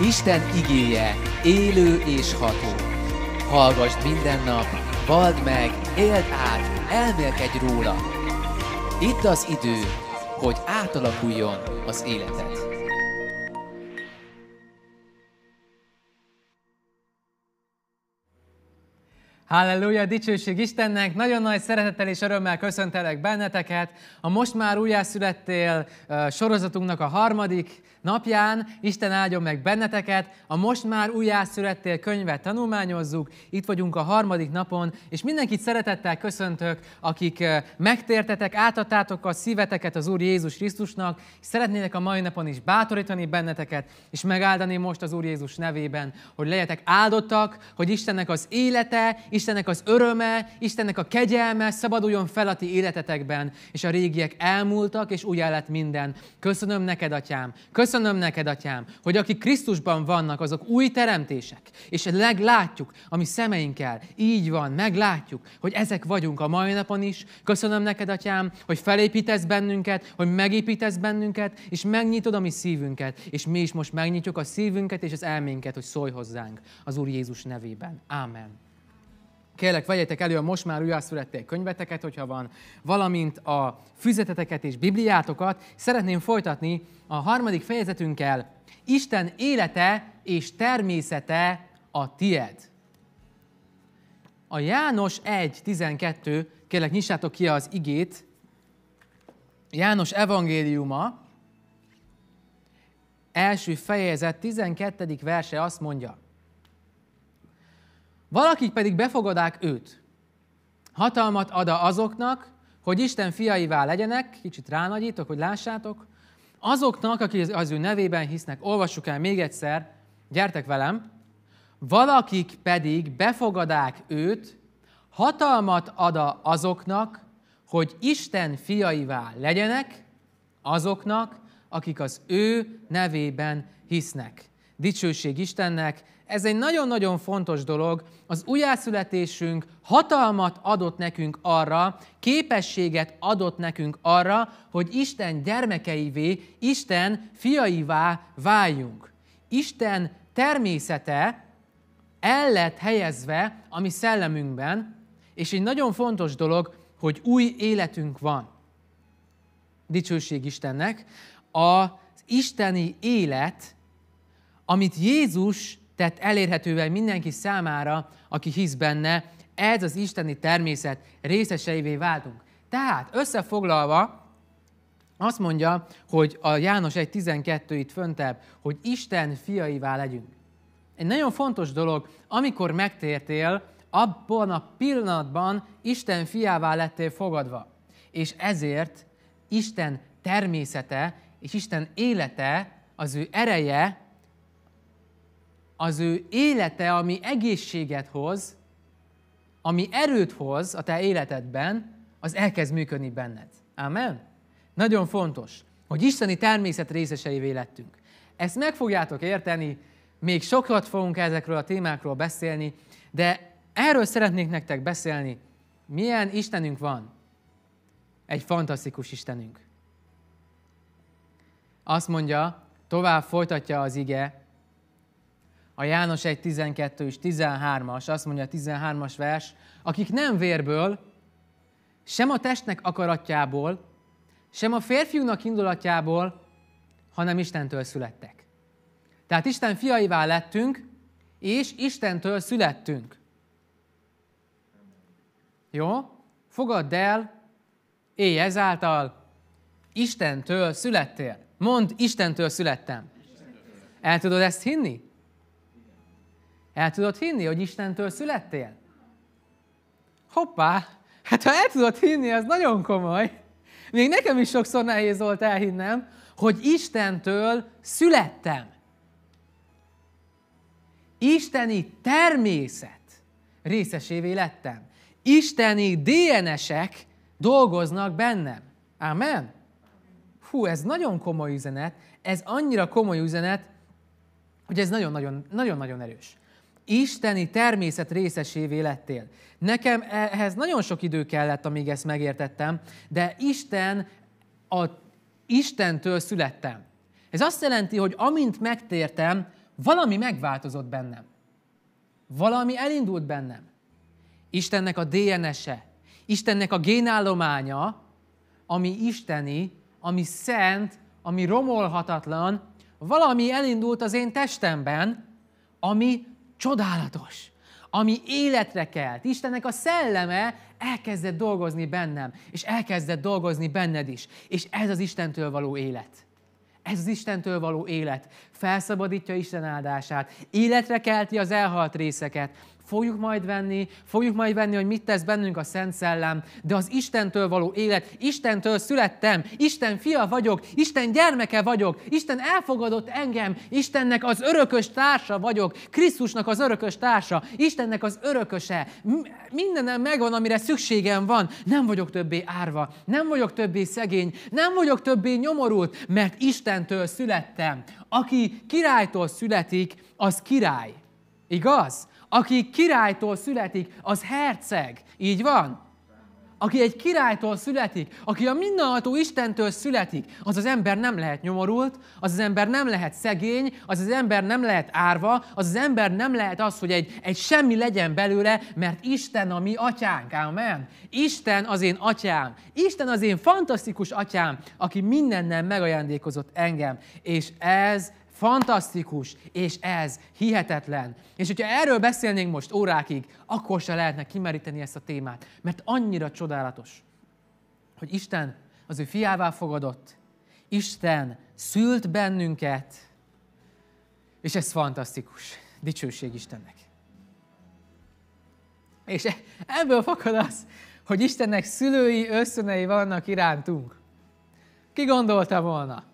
Isten igéje élő és ható. Hallgass minden nap, vald meg, éld át, elmélkedj róla. Itt az idő, hogy átalakuljon az életed. Halleluja, dicsőség Istennek! Nagyon nagy szeretettel és örömmel köszöntelek benneteket. A Most már újjászülettél sorozatunknak a harmadik napján. Isten áldjon meg benneteket. A Most már újjászülettél könyvet tanulmányozzuk. Itt vagyunk a harmadik napon, és mindenkit szeretettel köszöntök, akik megtértetek, átadtátok a szíveteket az Úr Jézus Krisztusnak. Szeretnének a mai napon is bátorítani benneteket, és megáldani most az Úr Jézus nevében, hogy legyetek áldottak, hogy Istennek az élete, Istennek az öröme, Istennek a kegyelme szabaduljon fel a ti életetekben, és a régiek elmúltak, és új lett minden. Köszönöm neked, Atyám, köszönöm neked, Atyám, hogy akik Krisztusban vannak, azok új teremtések, és leglátjuk, ami szemeinkkel, így van, meglátjuk, hogy ezek vagyunk a mai napon is. Köszönöm neked, Atyám, hogy felépítesz bennünket, hogy megépítesz bennünket, és megnyitod a mi szívünket, és mi is most megnyitjuk a szívünket és az elménket, hogy szólj hozzánk az Úr Jézus nevében. Amen. Kérlek, vegyetek elő a most már újjászülették könyveteket, hogyha van, valamint a füzeteteket és bibliátokat. Szeretném folytatni a harmadik fejezetünkkel. Isten élete és természete a tied. A János 1.12, kérlek nyissátok ki az igét, János evangéliuma, első fejezet, 12. verse azt mondja, Valakik pedig befogadák őt. Hatalmat ad azoknak, hogy Isten fiaivá legyenek, kicsit ránagyítok, hogy lássátok, azoknak, akik az ő nevében hisznek, olvassuk el még egyszer, gyertek velem, valakik pedig befogadák őt, hatalmat ad azoknak, hogy Isten fiaivá legyenek, azoknak, akik az ő nevében hisznek dicsőség Istennek. Ez egy nagyon-nagyon fontos dolog. Az újjászületésünk hatalmat adott nekünk arra, képességet adott nekünk arra, hogy Isten gyermekeivé, Isten fiaivá váljunk. Isten természete el lett helyezve a mi szellemünkben, és egy nagyon fontos dolog, hogy új életünk van. Dicsőség Istennek. Az isteni élet amit Jézus tett elérhetővel mindenki számára, aki hisz benne, ez az isteni természet részeseivé váltunk. Tehát összefoglalva, azt mondja, hogy a János 1.12 itt föntebb, hogy Isten fiaivá legyünk. Egy nagyon fontos dolog, amikor megtértél, abban a pillanatban Isten fiává lettél fogadva. És ezért Isten természete és Isten élete, az ő ereje az ő élete, ami egészséget hoz, ami erőt hoz a te életedben, az elkezd működni benned. Amen? Nagyon fontos, hogy isteni természet részeseivé lettünk. Ezt meg fogjátok érteni, még sokat fogunk ezekről a témákról beszélni, de erről szeretnék nektek beszélni, milyen Istenünk van. Egy fantasztikus Istenünk. Azt mondja, tovább folytatja az ige, a János 1, 12 és 13-as, azt mondja a 13-as vers, akik nem vérből, sem a testnek akaratjából, sem a férfiúnak indulatjából, hanem Istentől születtek. Tehát Isten fiaivá lettünk, és Istentől születtünk. Jó? Fogadd el, élj ezáltal, Istentől születtél. Mondd, Istentől születtem. El tudod ezt hinni? El tudod hinni, hogy Istentől születtél? Hoppá! Hát ha el tudod hinni, az nagyon komoly. Még nekem is sokszor nehéz volt elhinnem, hogy Istentől születtem. Isteni természet részesévé lettem. Isteni DNS-ek dolgoznak bennem. Amen? Hú, ez nagyon komoly üzenet, ez annyira komoly üzenet, hogy ez nagyon-nagyon erős isteni természet részesévé lettél. Nekem e- ehhez nagyon sok idő kellett, amíg ezt megértettem, de Isten a Istentől születtem. Ez azt jelenti, hogy amint megtértem, valami megváltozott bennem. Valami elindult bennem. Istennek a DNS-e, Istennek a génállománya, ami isteni, ami szent, ami romolhatatlan, valami elindult az én testemben, ami Csodálatos! ami életre kelt. Istennek a szelleme elkezdett dolgozni bennem, és elkezdett dolgozni benned is. És ez az Istentől való élet. Ez az Istentől való élet. Felszabadítja Isten áldását, életre kelti az elhalt részeket, fogjuk majd venni, fogjuk majd venni, hogy mit tesz bennünk a Szent Szellem, de az Istentől való élet, Istentől születtem, Isten fia vagyok, Isten gyermeke vagyok, Isten elfogadott engem, Istennek az örökös társa vagyok, Krisztusnak az örökös társa, Istennek az örököse. Mindenem megvan, amire szükségem van. Nem vagyok többé árva, nem vagyok többé szegény, nem vagyok többé nyomorult, mert Istentől születtem. Aki királytól születik, az király. Igaz? Aki királytól születik, az herceg. Így van? Aki egy királytól születik, aki a mindenható Istentől születik, az az ember nem lehet nyomorult, az az ember nem lehet szegény, az az ember nem lehet árva, az az ember nem lehet az, hogy egy, egy semmi legyen belőle, mert Isten a mi atyánk, amen. Isten az én atyám, Isten az én fantasztikus atyám, aki mindennel megajándékozott engem, és ez fantasztikus, és ez hihetetlen. És hogyha erről beszélnénk most órákig, akkor se lehetne kimeríteni ezt a témát, mert annyira csodálatos, hogy Isten az ő fiává fogadott, Isten szült bennünket, és ez fantasztikus. Dicsőség Istennek. És e- ebből fakad az, hogy Istennek szülői, összönei vannak irántunk. Ki gondolta volna?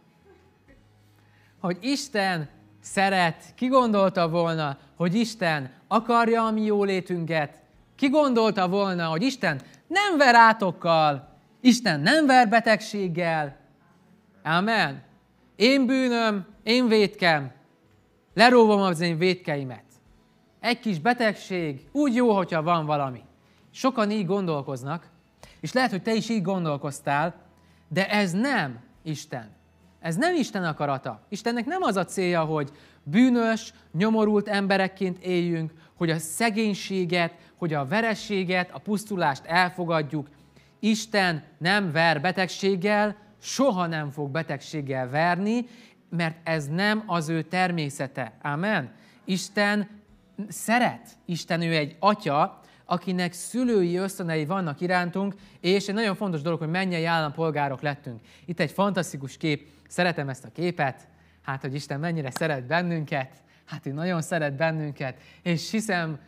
hogy Isten szeret, ki gondolta volna, hogy Isten akarja a mi jólétünket, ki gondolta volna, hogy Isten nem ver átokkal, Isten nem ver betegséggel. Amen. Én bűnöm, én vétkem, leróvom az én vétkeimet. Egy kis betegség, úgy jó, hogyha van valami. Sokan így gondolkoznak, és lehet, hogy te is így gondolkoztál, de ez nem Isten. Ez nem Isten akarata. Istennek nem az a célja, hogy bűnös, nyomorult emberekként éljünk, hogy a szegénységet, hogy a vereséget, a pusztulást elfogadjuk. Isten nem ver betegséggel, soha nem fog betegséggel verni, mert ez nem az ő természete. Amen. Isten szeret. Isten ő egy atya, akinek szülői ösztönei vannak irántunk, és egy nagyon fontos dolog, hogy mennyi állampolgárok lettünk. Itt egy fantasztikus kép Szeretem ezt a képet, hát hogy Isten mennyire szeret bennünket, hát ő nagyon szeret bennünket, és hiszem,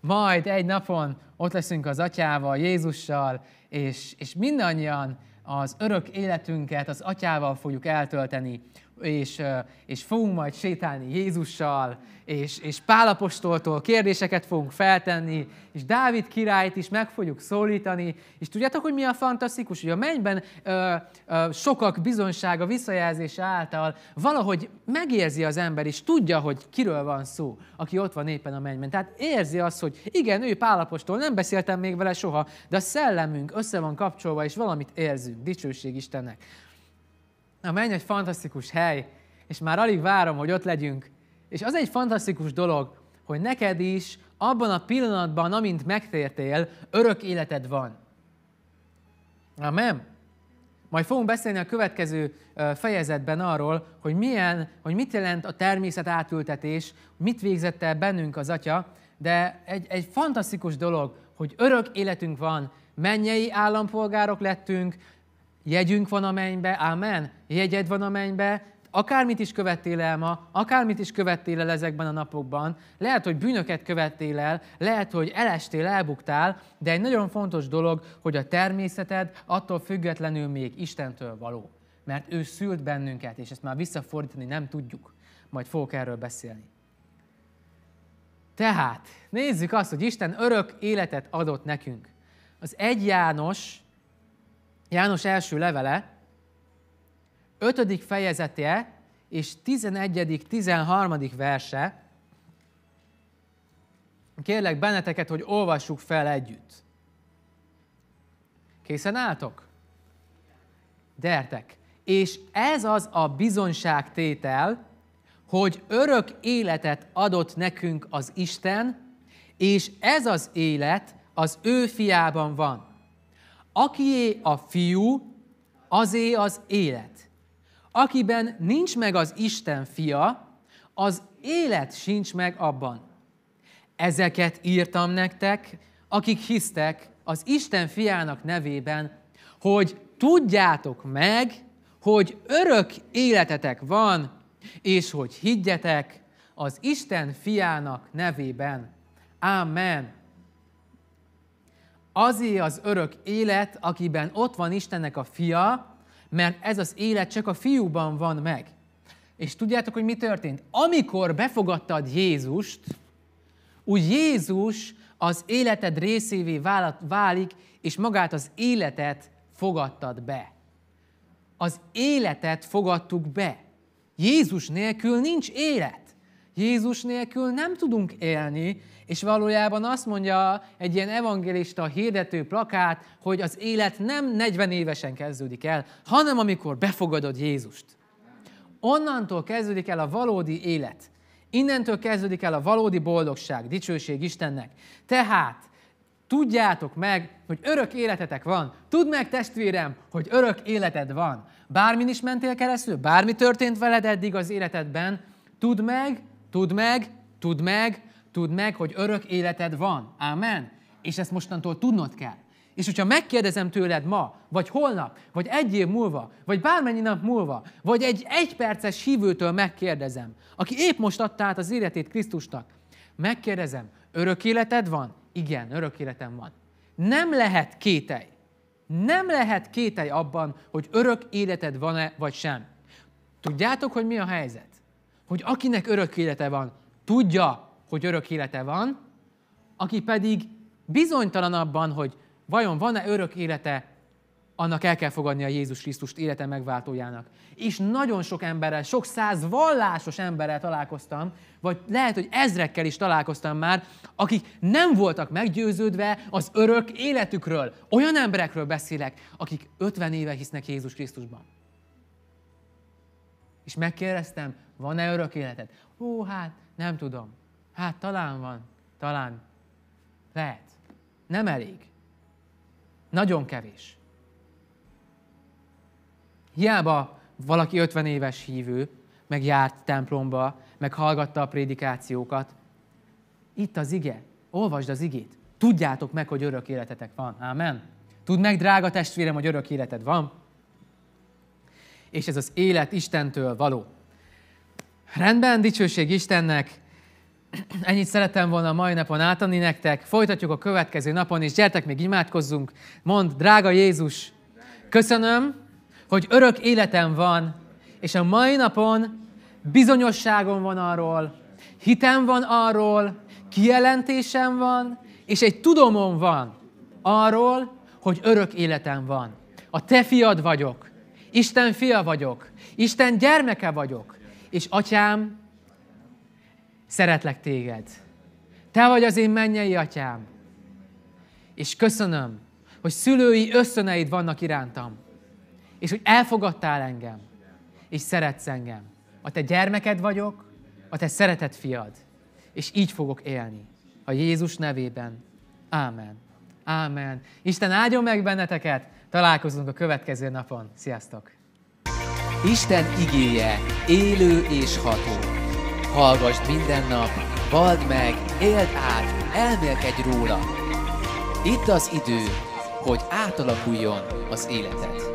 majd egy napon ott leszünk az atyával, Jézussal, és, és mindannyian az örök életünket az atyával fogjuk eltölteni és, és fogunk majd sétálni Jézussal, és, és Pálapostoltól kérdéseket fogunk feltenni, és Dávid királyt is meg fogjuk szólítani, és tudjátok, hogy mi a fantasztikus? Hogy a mennyben ö, ö, sokak bizonsága visszajelzése által valahogy megérzi az ember, és tudja, hogy kiről van szó, aki ott van éppen a mennyben. Tehát érzi azt, hogy igen, ő Pálapostól, nem beszéltem még vele soha, de a szellemünk össze van kapcsolva, és valamit érzünk, dicsőség Istennek a menny egy fantasztikus hely, és már alig várom, hogy ott legyünk. És az egy fantasztikus dolog, hogy neked is abban a pillanatban, amint megtértél, örök életed van. Amen? Majd fogunk beszélni a következő fejezetben arról, hogy, milyen, hogy mit jelent a természet átültetés, mit végzett el bennünk az Atya, de egy, egy fantasztikus dolog, hogy örök életünk van, mennyei állampolgárok lettünk, Jegyünk van a mennybe, ámen? Jegyed van a mennybe, akármit is követtél el ma, akármit is követtél el ezekben a napokban, lehet, hogy bűnöket követtél el, lehet, hogy elestél, elbuktál, de egy nagyon fontos dolog, hogy a természeted attól függetlenül még Istentől való. Mert ő szült bennünket, és ezt már visszafordítani nem tudjuk. Majd fogok erről beszélni. Tehát, nézzük azt, hogy Isten örök életet adott nekünk. Az egy János János első levele, 5. fejezete és 11. 13. verse. Kérlek benneteket, hogy olvassuk fel együtt. Készen álltok? Dertek. És ez az a bizonságtétel, hogy örök életet adott nekünk az Isten, és ez az élet az ő fiában van Akié a fiú, azé az élet. Akiben nincs meg az Isten fia, az élet sincs meg abban. Ezeket írtam nektek, akik hisztek az Isten fiának nevében, hogy tudjátok meg, hogy örök életetek van, és hogy higgyetek az Isten fiának nevében. Amen. Azé az örök élet, akiben ott van Istennek a fia, mert ez az élet csak a fiúban van meg. És tudjátok, hogy mi történt? Amikor befogadtad Jézust, úgy Jézus az életed részévé válik, és magát az életet fogadtad be. Az életet fogadtuk be. Jézus nélkül nincs élet. Jézus nélkül nem tudunk élni, és valójában azt mondja egy ilyen evangélista hirdető plakát, hogy az élet nem 40 évesen kezdődik el, hanem amikor befogadod Jézust. Onnantól kezdődik el a valódi élet. Innentől kezdődik el a valódi boldogság, dicsőség Istennek. Tehát tudjátok meg, hogy örök életetek van. Tudd meg, testvérem, hogy örök életed van. Bármin is mentél keresztül, bármi történt veled eddig az életedben, tudd meg, tudd meg, tudd meg, Tudd meg, hogy örök életed van. Amen. És ezt mostantól tudnod kell. És hogyha megkérdezem tőled ma, vagy holnap, vagy egy év múlva, vagy bármennyi nap múlva, vagy egy egyperces hívőtől megkérdezem, aki épp most adta át az életét Krisztusnak, megkérdezem, örök életed van? Igen, örök életem van. Nem lehet kételj. Nem lehet kételj abban, hogy örök életed van-e, vagy sem. Tudjátok, hogy mi a helyzet? Hogy akinek örök élete van, tudja, hogy örök élete van, aki pedig bizonytalan abban, hogy vajon van-e örök élete, annak el kell fogadnia Jézus Krisztust élete megváltójának. És nagyon sok emberrel, sok száz vallásos emberrel találkoztam, vagy lehet, hogy ezrekkel is találkoztam már, akik nem voltak meggyőződve az örök életükről. Olyan emberekről beszélek, akik 50 éve hisznek Jézus Krisztusban. És megkérdeztem, van-e örök életed? Ó, hát nem tudom. Hát talán van, talán lehet. Nem elég. Nagyon kevés. Hiába valaki 50 éves hívő, meg járt templomba, meg hallgatta a prédikációkat. Itt az ige. Olvasd az igét. Tudjátok meg, hogy örök életetek van. Amen. Tudd meg, drága testvérem, hogy örök életed van. És ez az élet Istentől való. Rendben, dicsőség Istennek, Ennyit szeretem volna a mai napon átadni nektek. Folytatjuk a következő napon is. Gyertek, még imádkozzunk. Mond, drága Jézus, köszönöm, hogy örök életem van, és a mai napon bizonyosságom van arról, hitem van arról, kijelentésem van, és egy tudomom van arról, hogy örök életem van. A te fiad vagyok, Isten fia vagyok, Isten gyermeke vagyok, és atyám, Szeretlek téged. Te vagy az én mennyei atyám. És köszönöm, hogy szülői összöneid vannak irántam. És hogy elfogadtál engem. És szeretsz engem. A te gyermeked vagyok, a te szeretett fiad. És így fogok élni. A Jézus nevében. Ámen. Ámen. Isten áldjon meg benneteket. Találkozunk a következő napon. Sziasztok! Isten igéje élő és ható. Hallgass minden nap, vald meg, éld át, elmélkedj róla. Itt az idő, hogy átalakuljon az életed.